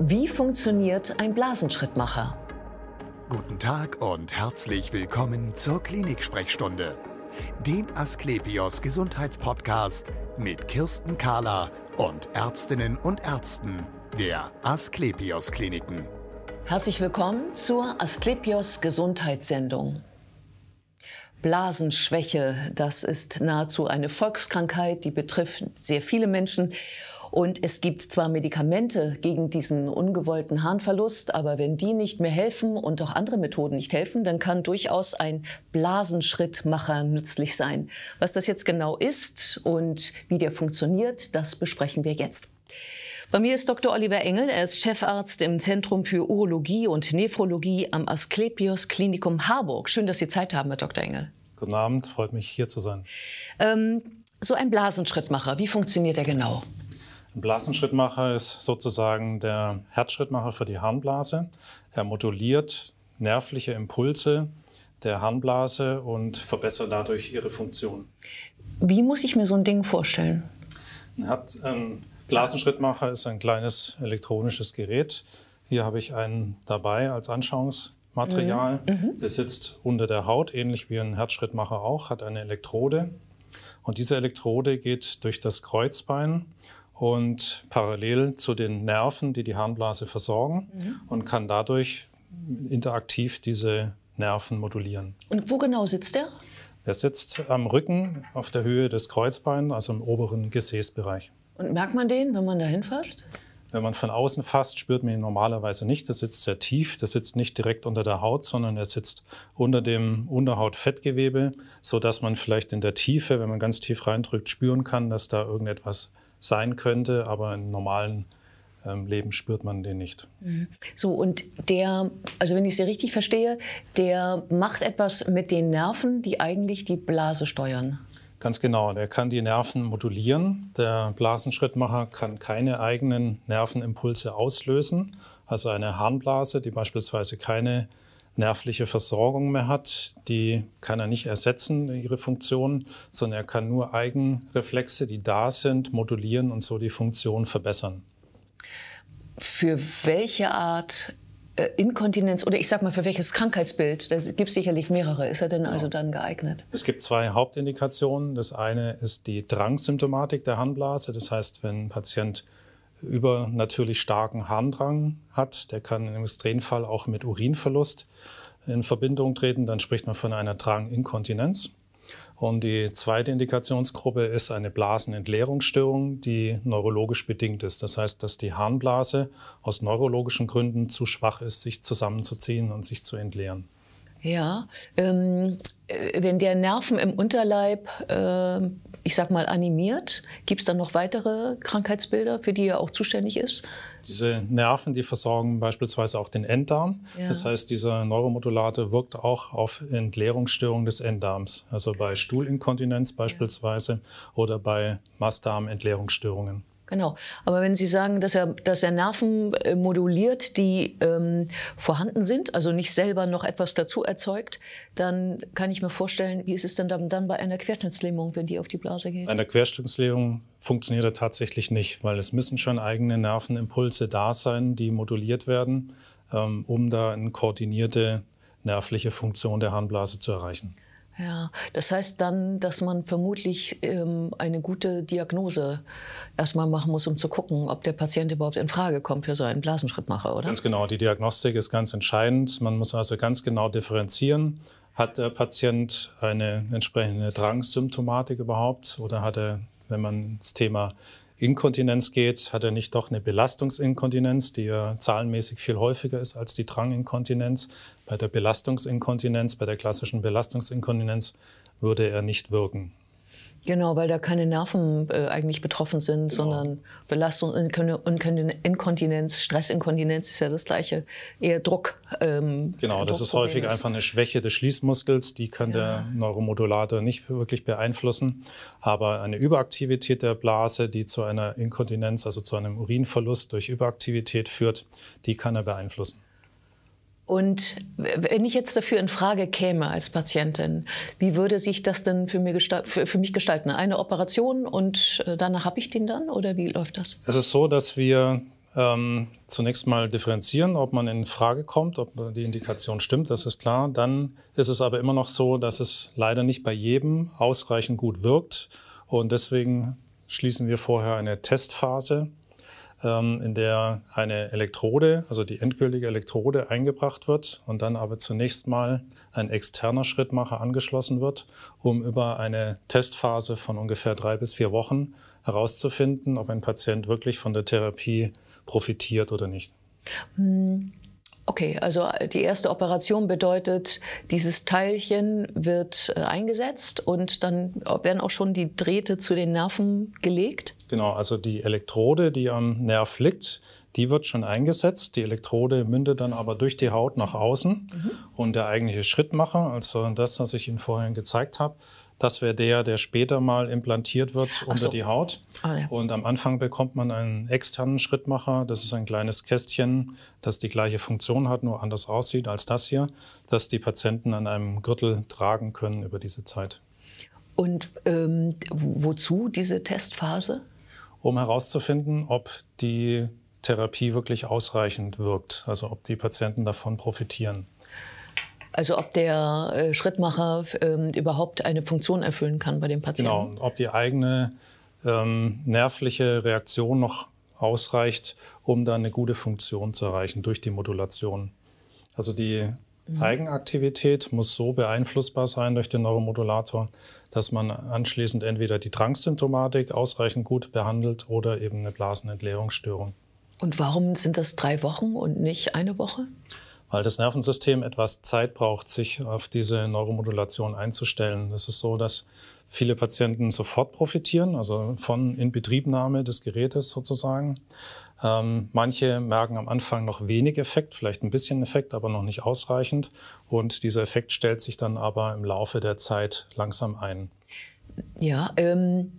Wie funktioniert ein Blasenschrittmacher? Guten Tag und herzlich willkommen zur Klinik-Sprechstunde, dem Asklepios Gesundheitspodcast mit Kirsten Kahler und Ärztinnen und Ärzten der Asklepios Kliniken. Herzlich willkommen zur Asklepios Gesundheitssendung. Blasenschwäche, das ist nahezu eine Volkskrankheit, die betrifft sehr viele Menschen und es gibt zwar Medikamente gegen diesen ungewollten Harnverlust, aber wenn die nicht mehr helfen und auch andere Methoden nicht helfen, dann kann durchaus ein Blasenschrittmacher nützlich sein. Was das jetzt genau ist und wie der funktioniert, das besprechen wir jetzt. Bei mir ist Dr. Oliver Engel. Er ist Chefarzt im Zentrum für Urologie und Nephrologie am Asklepios Klinikum Harburg. Schön, dass Sie Zeit haben, Herr Dr. Engel. Guten Abend, freut mich, hier zu sein. Ähm, so ein Blasenschrittmacher, wie funktioniert er genau? Ein Blasenschrittmacher ist sozusagen der Herzschrittmacher für die Harnblase. Er moduliert nervliche Impulse der Harnblase und verbessert dadurch ihre Funktion. Wie muss ich mir so ein Ding vorstellen? Ein ähm, Blasenschrittmacher ist ein kleines elektronisches Gerät. Hier habe ich einen dabei als Anschauungsmaterial. Mhm. mhm. Der sitzt unter der Haut, ähnlich wie ein Herzschrittmacher auch, hat eine Elektrode. Und diese Elektrode geht durch das Kreuzbein und parallel zu den Nerven, die die Harnblase versorgen mhm. und kann dadurch interaktiv diese Nerven modulieren. Und wo genau sitzt er? Der sitzt am Rücken auf der Höhe des Kreuzbeins, also im oberen Gesäßbereich. Und merkt man den, wenn man da hinfasst? Wenn man von außen fasst, spürt man ihn normalerweise nicht. Der sitzt sehr tief, der sitzt nicht direkt unter der Haut, sondern er sitzt unter dem Unterhautfettgewebe, sodass man vielleicht in der Tiefe, wenn man ganz tief reindrückt, spüren kann, dass da irgendetwas sein könnte, aber im normalen ähm, Leben spürt man den nicht. Mhm. So, und der, also wenn ich Sie richtig verstehe, der macht etwas mit den Nerven, die eigentlich die Blase steuern. Ganz genau, der kann die Nerven modulieren. Der Blasenschrittmacher kann keine eigenen Nervenimpulse auslösen. Also eine Harnblase, die beispielsweise keine nervliche Versorgung mehr hat. Die kann er nicht ersetzen, ihre Funktion, sondern er kann nur Eigenreflexe, die da sind, modulieren und so die Funktion verbessern. Für welche Art äh, Inkontinenz oder ich sag mal, für welches Krankheitsbild, da gibt es sicherlich mehrere, ist er denn also dann geeignet? Es gibt zwei Hauptindikationen. Das eine ist die Drangsymptomatik der Harnblase. Das heißt, wenn ein Patient übernatürlich starken Harndrang hat. Der kann im Extremfall auch mit Urinverlust in Verbindung treten. Dann spricht man von einer Dranginkontinenz. Und die zweite Indikationsgruppe ist eine Blasenentleerungsstörung, die neurologisch bedingt ist. Das heißt, dass die Harnblase aus neurologischen Gründen zu schwach ist, sich zusammenzuziehen und sich zu entleeren. Ja, ähm, äh, wenn der Nerven im Unterleib, ähm, ich sag mal, animiert, gibt es dann noch weitere Krankheitsbilder, für die er auch zuständig ist? Diese Nerven, die versorgen beispielsweise auch den Enddarm. Ja. Das heißt, dieser Neuromodulator wirkt auch auf Entleerungsstörungen des Enddarms, also bei Stuhlinkontinenz beispielsweise ja. oder bei Mastdarmentleerungsstörungen. Genau. Aber wenn Sie sagen, dass er, dass er Nerven äh, moduliert, die ähm, vorhanden sind, also nicht selber noch etwas dazu erzeugt, dann kann ich mir vorstellen, wie ist es denn dann, bei einer Querschnittslähmung, wenn die auf die Blase geht? Bei einer Querschnittslähmung funktioniert er tatsächlich nicht, weil es müssen schon eigene Nervenimpulse da sein, die moduliert werden, ähm, um da eine koordinierte nervliche Funktion der Harnblase zu erreichen. Ja, das heißt dann, dass man vermutlich ähm, eine gute Diagnose erstmal machen muss, um zu gucken, ob der Patient überhaupt in Frage kommt für so einen Blasenschrittmacher, oder? Ganz genau, die Diagnostik ist ganz entscheidend. Man muss also ganz genau differenzieren. Hat der Patient eine entsprechende Drangsymptomatik überhaupt oder hat er, wenn man das Thema Inkontinenz geht, hat er nicht doch eine Belastungsinkontinenz, die ja zahlenmäßig viel häufiger ist als die Dranginkontinenz. Bei der Belastungsinkontinenz, bei der klassischen Belastungsinkontinenz würde er nicht wirken. Genau, weil da keine Nerven äh, eigentlich betroffen sind, genau. sondern Belastung und Inkontinenz, Stressinkontinenz ist ja das gleiche, eher Druck. Ähm, genau, das ist häufig ist. einfach eine Schwäche des Schließmuskels, die kann ja. der Neuromodulator nicht wirklich beeinflussen, aber eine Überaktivität der Blase, die zu einer Inkontinenz, also zu einem Urinverlust durch Überaktivität führt, die kann er beeinflussen. Und wenn ich jetzt dafür in Frage käme als Patientin, wie würde sich das denn für, mich gestalten? Eine Operation und äh, danach habe ich den dann oder wie läuft das? Es ist so, dass wir ähm, zunächst mal differenzieren, ob man in Frage kommt, ob die Indikation stimmt, das ist klar. Dann ist es aber immer noch so, dass es leider nicht bei jedem ausreichend gut wirkt. Und deswegen schließen wir vorher eine Testphase ähm, in der eine Elektrode, also die endgültige Elektrode eingebracht wird und dann aber zunächst mal ein externer Schrittmacher angeschlossen wird, um über eine Testphase von ungefähr drei bis vier Wochen herauszufinden, ob ein Patient wirklich von der Therapie profitiert oder nicht. Hm. Okay, also äh, die erste Operation bedeutet, dieses Teilchen wird äh, eingesetzt und dann werden auch schon die Drähte zu den Nerven gelegt? Genau, also die Elektrode, die am Nerv liegt, die wird schon eingesetzt. Die Elektrode mündet dann aber durch die Haut nach außen. Mhm. Und der eigentliche Schrittmacher, also das, was ich Ihnen vorhin gezeigt habe, das wäre der, der später mal implantiert wird unter so. die Haut. Ah, ja. Und am Anfang bekommt man einen externen Schrittmacher. Das ist ein kleines Kästchen, das die gleiche Funktion hat, nur anders aussieht als das hier, das die Patienten an einem Gürtel tragen können über diese Zeit. Und ähm, wozu diese Testphase? Um herauszufinden, ob die Therapie wirklich ausreichend wirkt, also ob die Patienten davon profitieren. Also ob der äh, Schrittmacher ähm, überhaupt eine Funktion erfüllen kann bei dem Patienten. Genau, ob die eigene ähm, nervliche Reaktion noch ausreicht, um dann eine gute Funktion zu erreichen durch die Modulation. Also die mhm. Eigenaktivität muss so beeinflussbar sein durch den Neuromodulator, dass man anschließend entweder die Drangsymptomatik ausreichend gut behandelt oder eben eine Blasenentleerungsstörung. Und warum sind das drei Wochen und nicht eine Woche? weil das Nervensystem etwas Zeit braucht, sich auf diese Neuromodulation einzustellen. Es ist so, dass viele Patienten sofort profitieren, also von Inbetriebnahme des Gerätes sozusagen. Ähm, manche merken am Anfang noch wenig Effekt, vielleicht ein bisschen Effekt, aber noch nicht ausreichend. Und dieser Effekt stellt sich dann aber im Laufe der Zeit langsam ein. Ja, ähm,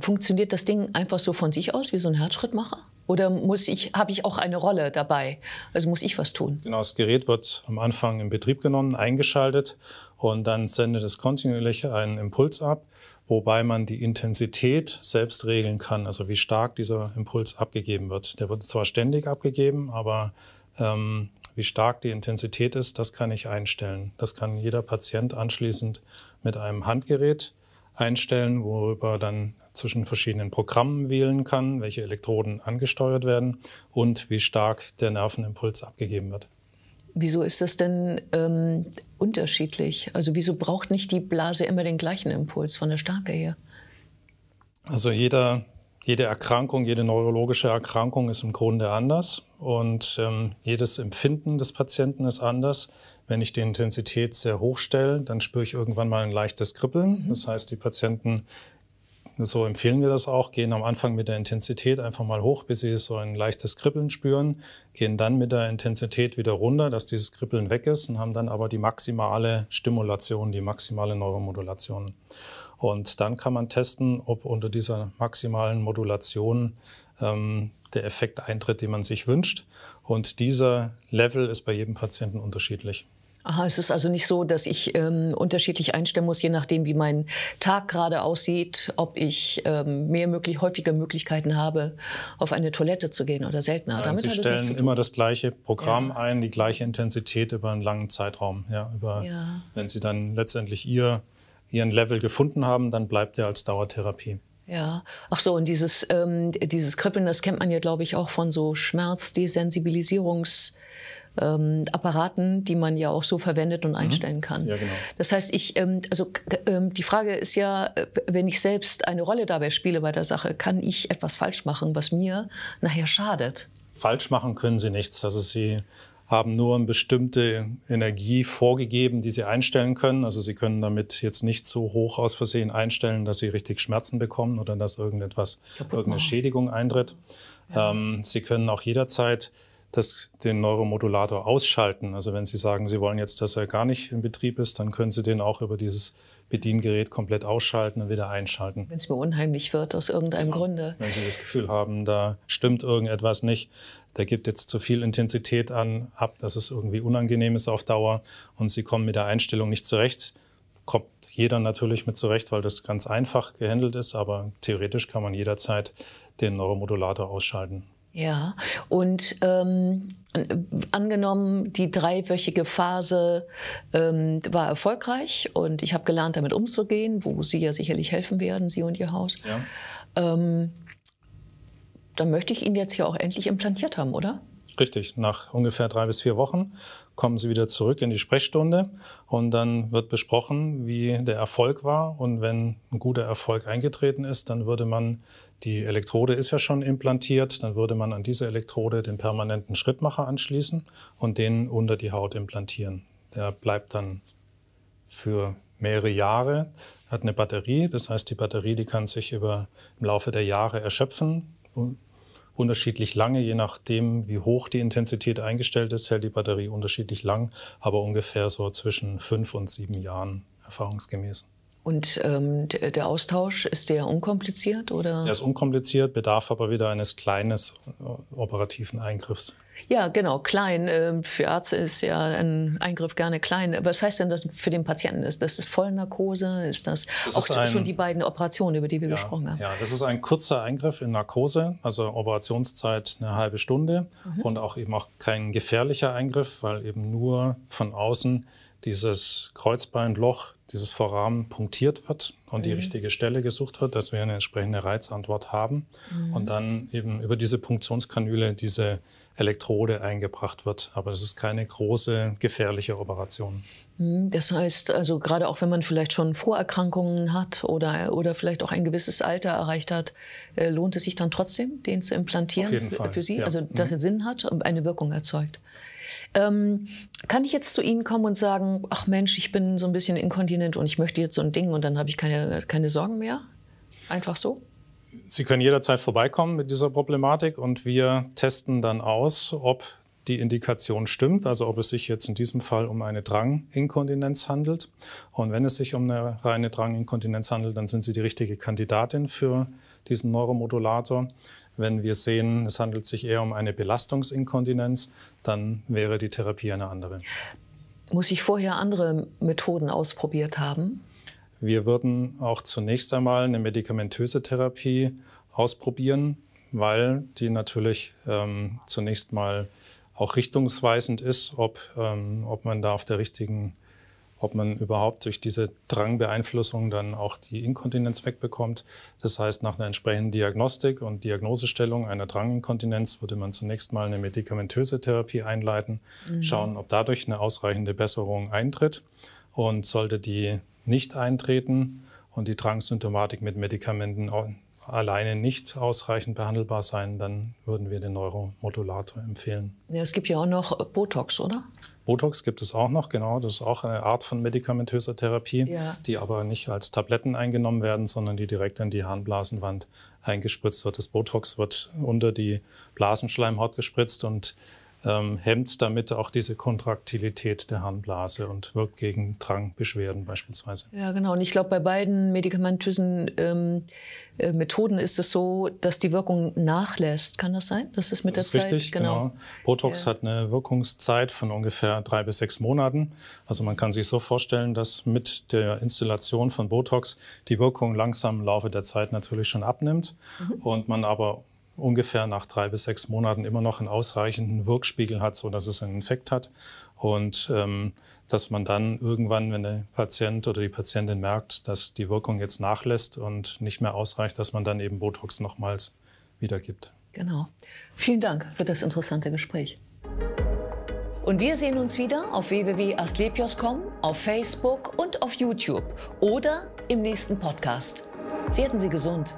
funktioniert das Ding einfach so von sich aus wie so ein Herzschrittmacher? Oder muss ich, habe ich auch eine Rolle dabei? Also muss ich was tun? Genau, das Gerät wird am Anfang in Betrieb genommen, eingeschaltet und dann sendet es kontinuierlich einen Impuls ab, wobei man die Intensität selbst regeln kann, also wie stark dieser Impuls abgegeben wird. Der wird zwar ständig abgegeben, aber ähm, wie stark die Intensität ist, das kann ich einstellen. Das kann jeder Patient anschließend mit einem Handgerät einstellen, worüber dann zwischen verschiedenen Programmen wählen kann, welche Elektroden angesteuert werden und wie stark der Nervenimpuls abgegeben wird. Wieso ist das denn ähm, unterschiedlich? Also wieso braucht nicht die Blase immer den gleichen Impuls von der Starke her? Also jeder, jede Erkrankung, jede neurologische Erkrankung ist im Grunde anders und ähm, jedes Empfinden des Patienten ist anders. Wenn ich die Intensität sehr hoch stelle, dann spüre ich irgendwann mal ein leichtes Kribbeln. Mhm. Das heißt, die Patienten so empfehlen wir das auch, gehen am Anfang mit der Intensität einfach mal hoch, bis Sie so ein leichtes Kribbeln spüren, gehen dann mit der Intensität wieder runter, dass dieses Kribbeln weg ist und haben dann aber die maximale Stimulation, die maximale Neuromodulation. Und dann kann man testen, ob unter dieser maximalen Modulation ähm, der Effekt eintritt, den man sich wünscht. Und dieser Level ist bei jedem Patienten unterschiedlich. Aha, es ist also nicht so, dass ich ähm, unterschiedlich einstellen muss, je nachdem, wie mein Tag gerade aussieht, ob ich ähm, mehr möglich, häufiger Möglichkeiten habe, auf eine Toilette zu gehen oder seltener. Ja, Damit Sie stellen immer das gleiche Programm ja. ein, die gleiche Intensität über einen langen Zeitraum. Ja, über, ja. Wenn Sie dann letztendlich Ihr, Ihren Level gefunden haben, dann bleibt er als Dauertherapie. Ja, ach so, und dieses, ähm, dieses Kribbeln, das kennt man ja, glaube ich, auch von so Schmerzdesensibilisierungs- ähm, Apparaten, die man ja auch so verwendet und mhm. einstellen kann. Ja, genau. Das heißt, ich, ähm, also ähm, die Frage ist ja, äh, wenn ich selbst eine Rolle dabei spiele bei der Sache, kann ich etwas falsch machen, was mir nachher schadet? Falsch machen können Sie nichts. Also Sie haben nur eine bestimmte Energie vorgegeben, die sie einstellen können. Also sie können damit jetzt nicht so hoch aus Versehen einstellen, dass sie richtig Schmerzen bekommen oder dass irgendetwas, irgendeine Schädigung eintritt. Ja. Ähm, sie können auch jederzeit das, den Neuromodulator ausschalten. Also wenn Sie sagen, Sie wollen jetzt, dass er gar nicht in Betrieb ist, dann können Sie den auch über dieses Bediengerät komplett ausschalten und wieder einschalten. Wenn es mir unheimlich wird aus irgendeinem ja. Grunde. Wenn Sie das Gefühl haben, da stimmt irgendetwas nicht, der gibt jetzt zu viel Intensität an, ab, dass es irgendwie unangenehm ist auf Dauer und Sie kommen mit der Einstellung nicht zurecht, kommt jeder natürlich mit zurecht, weil das ganz einfach gehandelt ist, aber theoretisch kann man jederzeit den Neuromodulator ausschalten. Ja, und ähm, angenommen, die dreiwöchige Phase ähm, war erfolgreich und ich habe gelernt, damit umzugehen, wo Sie ja sicherlich helfen werden, Sie und Ihr Haus. Ja. Ähm, dann möchte ich ihn jetzt ja auch endlich implantiert haben, oder? Richtig, nach ungefähr drei bis vier Wochen kommen sie wieder zurück in die Sprechstunde und dann wird besprochen, wie der Erfolg war. Und wenn ein guter Erfolg eingetreten ist, dann würde man die Elektrode ist ja schon implantiert, dann würde man an diese Elektrode den permanenten Schrittmacher anschließen und den unter die Haut implantieren. Der bleibt dann für mehrere Jahre, hat eine Batterie, das heißt die Batterie, die kann sich über im Laufe der Jahre erschöpfen. Unterschiedlich lange, je nachdem, wie hoch die Intensität eingestellt ist, hält die Batterie unterschiedlich lang, aber ungefähr so zwischen fünf und sieben Jahren erfahrungsgemäß. Und ähm, der Austausch, ist der unkompliziert oder? Der ist unkompliziert, bedarf aber wieder eines kleinen äh, operativen Eingriffs. Ja, genau, klein. Ähm, für Ärzte ist ja ein Eingriff gerne klein. Was heißt denn das für den Patienten? Ist das Vollnarkose? Ist das, das auch ist ein, schon die beiden Operationen, über die wir ja, gesprochen haben? Ja, das ist ein kurzer Eingriff in Narkose, also Operationszeit eine halbe Stunde mhm. und auch eben auch kein gefährlicher Eingriff, weil eben nur von außen dieses Kreuzbeinloch, dieses Vorrahmen punktiert wird und mhm. die richtige Stelle gesucht wird, dass wir eine entsprechende Reizantwort haben mhm. und dann eben über diese Punktionskanüle diese Elektrode eingebracht wird. Aber das ist keine große gefährliche Operation. Mhm. Das heißt also, gerade auch wenn man vielleicht schon Vorerkrankungen hat oder, oder vielleicht auch ein gewisses Alter erreicht hat, äh, lohnt es sich dann trotzdem, den zu implantieren Auf jeden Fall. für Sie? Ja. Also, dass mhm. er Sinn hat und eine Wirkung erzeugt. Ähm, kann ich jetzt zu Ihnen kommen und sagen, ach Mensch, ich bin so ein bisschen inkontinent und ich möchte jetzt so ein Ding und dann habe ich keine, keine Sorgen mehr? Einfach so? Sie können jederzeit vorbeikommen mit dieser Problematik und wir testen dann aus, ob die Indikation stimmt, also ob es sich jetzt in diesem Fall um eine Dranginkontinenz handelt. Und wenn es sich um eine reine Dranginkontinenz handelt, dann sind Sie die richtige Kandidatin für diesen Neuromodulator. Wenn wir sehen, es handelt sich eher um eine Belastungsinkontinenz, dann wäre die Therapie eine andere. Muss ich vorher andere Methoden ausprobiert haben? Wir würden auch zunächst einmal eine medikamentöse Therapie ausprobieren, weil die natürlich ähm, zunächst mal auch richtungsweisend ist, ob, ähm, ob man da auf der richtigen ob man überhaupt durch diese Drangbeeinflussung dann auch die Inkontinenz wegbekommt. Das heißt, nach einer entsprechenden Diagnostik und Diagnosestellung einer Dranginkontinenz würde man zunächst mal eine medikamentöse Therapie einleiten, mhm. schauen, ob dadurch eine ausreichende Besserung eintritt. Und sollte die nicht eintreten und die Drangsymptomatik mit Medikamenten alleine nicht ausreichend behandelbar sein, dann würden wir den Neuromodulator empfehlen. Ja, es gibt ja auch noch Botox, oder? Botox gibt es auch noch, genau. Das ist auch eine Art von medikamentöser Therapie, ja. die aber nicht als Tabletten eingenommen werden, sondern die direkt in die Harnblasenwand eingespritzt wird. Das Botox wird unter die Blasenschleimhaut gespritzt und ähm, hemmt damit auch diese Kontraktilität der Harnblase und wirkt gegen Drangbeschwerden beispielsweise. Ja, genau. Und ich glaube, bei beiden medikamentösen ähm, äh, Methoden ist es so, dass die Wirkung nachlässt. Kann das sein? Das ist mit das der ist Zeit. Richtig, genau. genau. Botox ja. hat eine Wirkungszeit von ungefähr drei bis sechs Monaten. Also man kann sich so vorstellen, dass mit der Installation von Botox die Wirkung langsam im Laufe der Zeit natürlich schon abnimmt mhm. und man aber ungefähr nach drei bis sechs Monaten immer noch einen ausreichenden Wirkspiegel hat, sodass es einen Infekt hat. Und ähm, dass man dann irgendwann, wenn der Patient oder die Patientin merkt, dass die Wirkung jetzt nachlässt und nicht mehr ausreicht, dass man dann eben Botox nochmals wiedergibt. Genau. Vielen Dank für das interessante Gespräch. Und wir sehen uns wieder auf www.astlepios.com, auf Facebook und auf YouTube oder im nächsten Podcast. Werden Sie gesund!